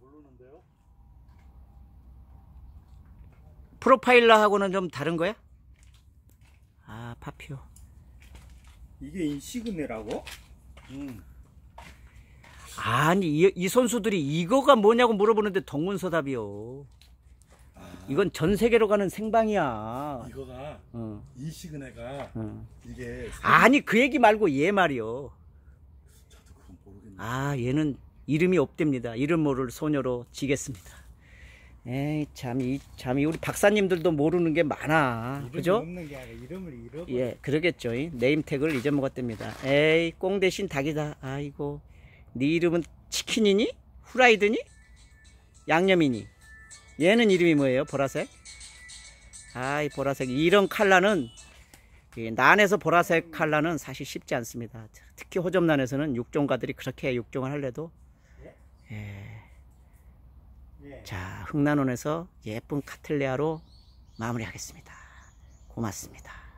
모르는데요. 프로파일러하고는 좀 다른 거야? 아, 파피오. 이게 이시그네라고 응. 음. 아니, 이, 이 선수들이 이거가 뭐냐고 물어보는데 동문서답이요. 아. 이건 전 세계로 가는 생방이야. 이거가 응. 어. 이시그네가 어. 이게 아니 그 얘기 말고 얘 말이요. 저도 그건 모르겠네. 아, 얘는 이름이 없답니다. 이름 모를 소녀로 지겠습니다. 에이 참이 참이 우리 박사님들도 모르는 게 많아. 그죠? 없는 게 아니라 이름을 잃어. 예, 그러겠죠. 네임택을 잊어먹었답니다. 에이 꽁 대신 닭이다. 아이고, 네 이름은 치킨이니? 후라이드니? 양념이니? 얘는 이름이 뭐예요? 보라색? 아이 보라색 이런 칼라는 난에서 보라색 칼라는 사실 쉽지 않습니다. 특히 호접난에서는 육종가들이 그렇게 육종을 할래도 예. 네. 자, 흑난원에서 예쁜 카틀레아로 마무리하겠습니다. 고맙습니다.